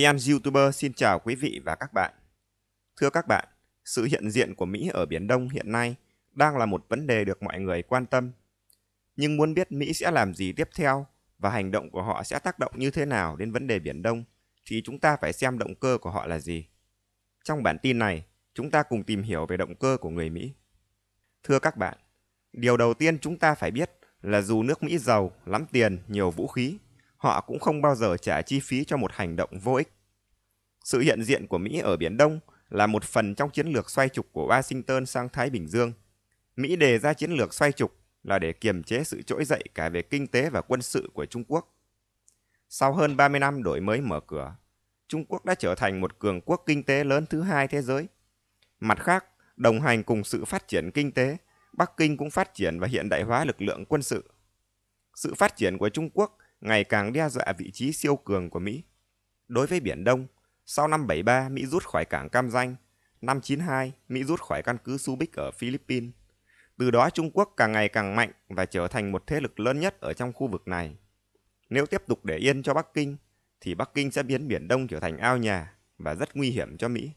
VN YouTuber xin chào quý vị và các bạn. Thưa các bạn, sự hiện diện của Mỹ ở Biển Đông hiện nay đang là một vấn đề được mọi người quan tâm. Nhưng muốn biết Mỹ sẽ làm gì tiếp theo và hành động của họ sẽ tác động như thế nào đến vấn đề Biển Đông thì chúng ta phải xem động cơ của họ là gì. Trong bản tin này, chúng ta cùng tìm hiểu về động cơ của người Mỹ. Thưa các bạn, điều đầu tiên chúng ta phải biết là dù nước Mỹ giàu, lắm tiền, nhiều vũ khí họ cũng không bao giờ trả chi phí cho một hành động vô ích. Sự hiện diện của Mỹ ở Biển Đông là một phần trong chiến lược xoay trục của Washington sang Thái Bình Dương. Mỹ đề ra chiến lược xoay trục là để kiềm chế sự trỗi dậy cả về kinh tế và quân sự của Trung Quốc. Sau hơn 30 năm đổi mới mở cửa, Trung Quốc đã trở thành một cường quốc kinh tế lớn thứ hai thế giới. Mặt khác, đồng hành cùng sự phát triển kinh tế, Bắc Kinh cũng phát triển và hiện đại hóa lực lượng quân sự. Sự phát triển của Trung Quốc ngày càng đe dọa vị trí siêu cường của Mỹ. Đối với Biển Đông, sau năm 73 Mỹ rút khỏi cảng Cam Ranh, năm 92 Mỹ rút khỏi căn cứ Subic ở Philippines. Từ đó Trung Quốc càng ngày càng mạnh và trở thành một thế lực lớn nhất ở trong khu vực này. Nếu tiếp tục để yên cho Bắc Kinh, thì Bắc Kinh sẽ biến Biển Đông trở thành ao nhà và rất nguy hiểm cho Mỹ.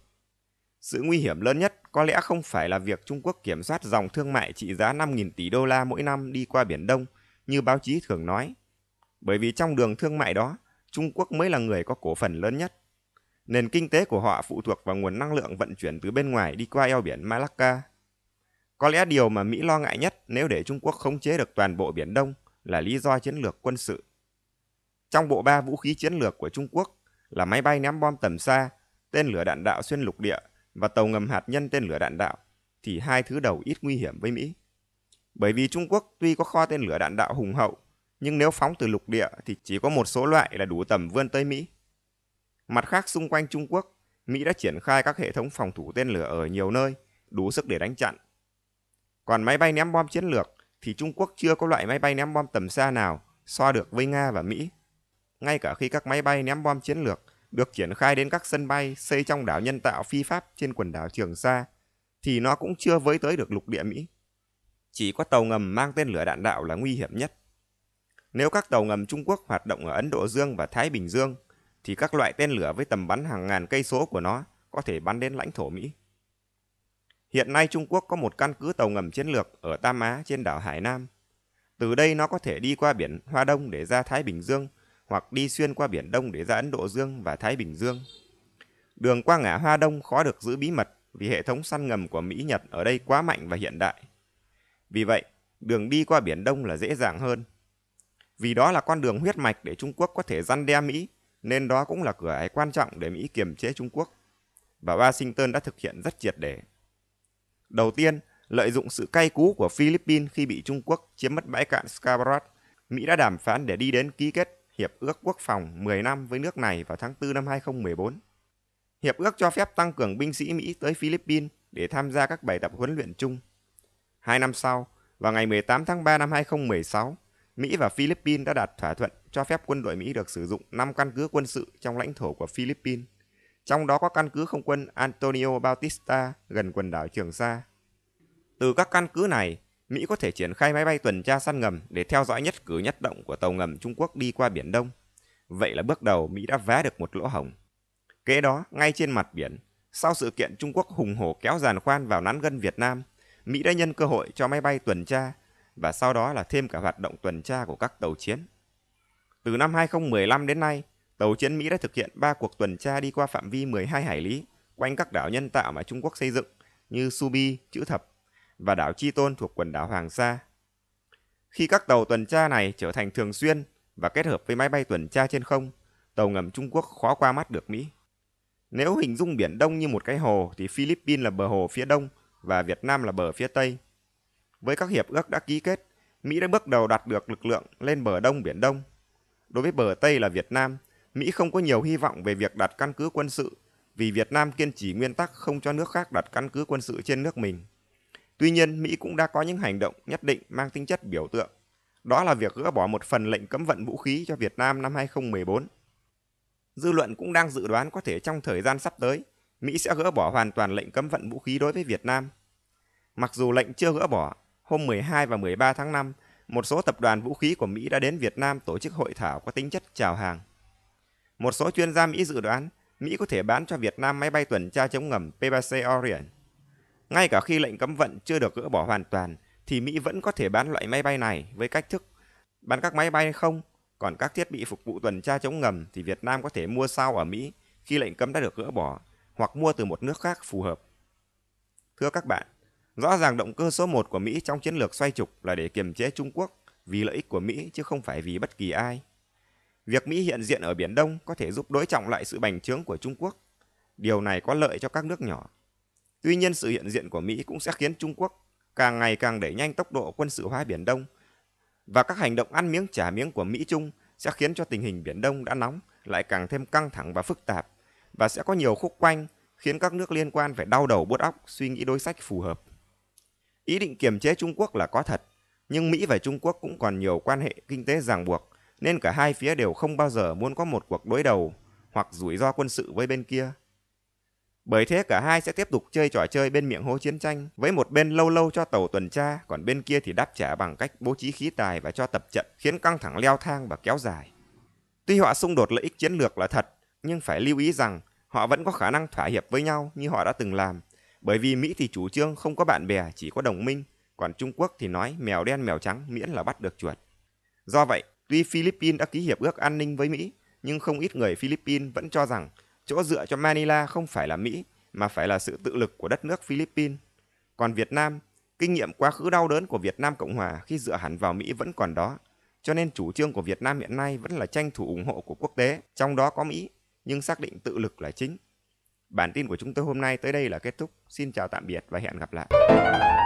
Sự nguy hiểm lớn nhất có lẽ không phải là việc Trung Quốc kiểm soát dòng thương mại trị giá 5.000 tỷ đô la mỗi năm đi qua Biển Đông, như báo chí thường nói, bởi vì trong đường thương mại đó, Trung Quốc mới là người có cổ phần lớn nhất. Nền kinh tế của họ phụ thuộc vào nguồn năng lượng vận chuyển từ bên ngoài đi qua eo biển Malacca. Có lẽ điều mà Mỹ lo ngại nhất nếu để Trung Quốc khống chế được toàn bộ Biển Đông là lý do chiến lược quân sự. Trong bộ ba vũ khí chiến lược của Trung Quốc là máy bay ném bom tầm xa, tên lửa đạn đạo xuyên lục địa và tàu ngầm hạt nhân tên lửa đạn đạo, thì hai thứ đầu ít nguy hiểm với Mỹ. Bởi vì Trung Quốc tuy có kho tên lửa đạn đạo hùng hậu, nhưng nếu phóng từ lục địa thì chỉ có một số loại là đủ tầm vươn tới Mỹ. Mặt khác xung quanh Trung Quốc, Mỹ đã triển khai các hệ thống phòng thủ tên lửa ở nhiều nơi, đủ sức để đánh chặn. Còn máy bay ném bom chiến lược thì Trung Quốc chưa có loại máy bay ném bom tầm xa nào so được với Nga và Mỹ. Ngay cả khi các máy bay ném bom chiến lược được triển khai đến các sân bay xây trong đảo nhân tạo phi pháp trên quần đảo Trường Sa, thì nó cũng chưa với tới được lục địa Mỹ. Chỉ có tàu ngầm mang tên lửa đạn đạo là nguy hiểm nhất. Nếu các tàu ngầm Trung Quốc hoạt động ở Ấn Độ Dương và Thái Bình Dương, thì các loại tên lửa với tầm bắn hàng ngàn cây số của nó có thể bắn đến lãnh thổ Mỹ. Hiện nay Trung Quốc có một căn cứ tàu ngầm chiến lược ở Tam Á trên đảo Hải Nam. Từ đây nó có thể đi qua biển Hoa Đông để ra Thái Bình Dương hoặc đi xuyên qua biển Đông để ra Ấn Độ Dương và Thái Bình Dương. Đường qua ngã Hoa Đông khó được giữ bí mật vì hệ thống săn ngầm của Mỹ Nhật ở đây quá mạnh và hiện đại. Vì vậy, đường đi qua biển Đông là dễ dàng hơn. Vì đó là con đường huyết mạch để Trung Quốc có thể răn đe Mỹ, nên đó cũng là cửa ải quan trọng để Mỹ kiềm chế Trung Quốc. Và Washington đã thực hiện rất triệt để. Đầu tiên, lợi dụng sự cay cú của Philippines khi bị Trung Quốc chiếm mất bãi cạn Scarborough, Mỹ đã đàm phán để đi đến ký kết Hiệp ước Quốc phòng 10 năm với nước này vào tháng 4 năm 2014. Hiệp ước cho phép tăng cường binh sĩ Mỹ tới Philippines để tham gia các bài tập huấn luyện chung. Hai năm sau, vào ngày 18 tháng 3 năm 2016, Mỹ và Philippines đã đạt thỏa thuận cho phép quân đội Mỹ được sử dụng 5 căn cứ quân sự trong lãnh thổ của Philippines, trong đó có căn cứ không quân Antonio Bautista gần quần đảo Trường Sa. Từ các căn cứ này, Mỹ có thể triển khai máy bay tuần tra săn ngầm để theo dõi nhất cử nhất động của tàu ngầm Trung Quốc đi qua Biển Đông. Vậy là bước đầu Mỹ đã vá được một lỗ hổng. Kế đó, ngay trên mặt biển, sau sự kiện Trung Quốc hùng hổ kéo giàn khoan vào nán gân Việt Nam, Mỹ đã nhân cơ hội cho máy bay tuần tra và sau đó là thêm cả hoạt động tuần tra của các tàu chiến. Từ năm 2015 đến nay, tàu chiến Mỹ đã thực hiện 3 cuộc tuần tra đi qua phạm vi 12 hải lý quanh các đảo nhân tạo mà Trung Quốc xây dựng như Subi, Chữ Thập và đảo Chi Tôn thuộc quần đảo Hoàng Sa. Khi các tàu tuần tra này trở thành thường xuyên và kết hợp với máy bay tuần tra trên không, tàu ngầm Trung Quốc khó qua mắt được Mỹ. Nếu hình dung Biển Đông như một cái hồ thì Philippines là bờ hồ phía đông và Việt Nam là bờ phía tây. Với các hiệp ước đã ký kết, Mỹ đã bước đầu đạt được lực lượng lên bờ Đông Biển Đông. Đối với bờ Tây là Việt Nam, Mỹ không có nhiều hy vọng về việc đặt căn cứ quân sự vì Việt Nam kiên trì nguyên tắc không cho nước khác đặt căn cứ quân sự trên nước mình. Tuy nhiên, Mỹ cũng đã có những hành động nhất định mang tính chất biểu tượng. Đó là việc gỡ bỏ một phần lệnh cấm vận vũ khí cho Việt Nam năm 2014. Dư luận cũng đang dự đoán có thể trong thời gian sắp tới, Mỹ sẽ gỡ bỏ hoàn toàn lệnh cấm vận vũ khí đối với Việt Nam. Mặc dù lệnh chưa gỡ bỏ, hôm 12 và 13 tháng 5, một số tập đoàn vũ khí của Mỹ đã đến Việt Nam tổ chức hội thảo có tính chất chào hàng. Một số chuyên gia Mỹ dự đoán Mỹ có thể bán cho Việt Nam máy bay tuần tra chống ngầm P-3C Orion. Ngay cả khi lệnh cấm vận chưa được gỡ bỏ hoàn toàn, thì Mỹ vẫn có thể bán loại máy bay này với cách thức bán các máy bay không, còn các thiết bị phục vụ tuần tra chống ngầm thì Việt Nam có thể mua sau ở Mỹ khi lệnh cấm đã được gỡ bỏ, hoặc mua từ một nước khác phù hợp. Thưa các bạn, Rõ ràng động cơ số 1 của Mỹ trong chiến lược xoay trục là để kiềm chế Trung Quốc vì lợi ích của Mỹ chứ không phải vì bất kỳ ai. Việc Mỹ hiện diện ở Biển Đông có thể giúp đối trọng lại sự bành trướng của Trung Quốc. Điều này có lợi cho các nước nhỏ. Tuy nhiên sự hiện diện của Mỹ cũng sẽ khiến Trung Quốc càng ngày càng đẩy nhanh tốc độ quân sự hóa Biển Đông và các hành động ăn miếng trả miếng của Mỹ-Trung sẽ khiến cho tình hình Biển Đông đã nóng lại càng thêm căng thẳng và phức tạp và sẽ có nhiều khúc quanh khiến các nước liên quan phải đau đầu buốt óc suy nghĩ đối sách phù hợp. Ý định kiềm chế Trung Quốc là có thật, nhưng Mỹ và Trung Quốc cũng còn nhiều quan hệ kinh tế ràng buộc, nên cả hai phía đều không bao giờ muốn có một cuộc đối đầu hoặc rủi ro quân sự với bên kia. Bởi thế cả hai sẽ tiếp tục chơi trò chơi bên miệng hố chiến tranh, với một bên lâu lâu cho tàu tuần tra, còn bên kia thì đáp trả bằng cách bố trí khí tài và cho tập trận, khiến căng thẳng leo thang và kéo dài. Tuy họ xung đột lợi ích chiến lược là thật, nhưng phải lưu ý rằng họ vẫn có khả năng thỏa hiệp với nhau như họ đã từng làm, bởi vì Mỹ thì chủ trương không có bạn bè, chỉ có đồng minh, còn Trung Quốc thì nói mèo đen mèo trắng miễn là bắt được chuột. Do vậy, tuy Philippines đã ký hiệp ước an ninh với Mỹ, nhưng không ít người Philippines vẫn cho rằng chỗ dựa cho Manila không phải là Mỹ mà phải là sự tự lực của đất nước Philippines. Còn Việt Nam, kinh nghiệm quá khứ đau đớn của Việt Nam Cộng Hòa khi dựa hẳn vào Mỹ vẫn còn đó, cho nên chủ trương của Việt Nam hiện nay vẫn là tranh thủ ủng hộ của quốc tế, trong đó có Mỹ, nhưng xác định tự lực là chính. Bản tin của chúng tôi hôm nay tới đây là kết thúc. Xin chào tạm biệt và hẹn gặp lại.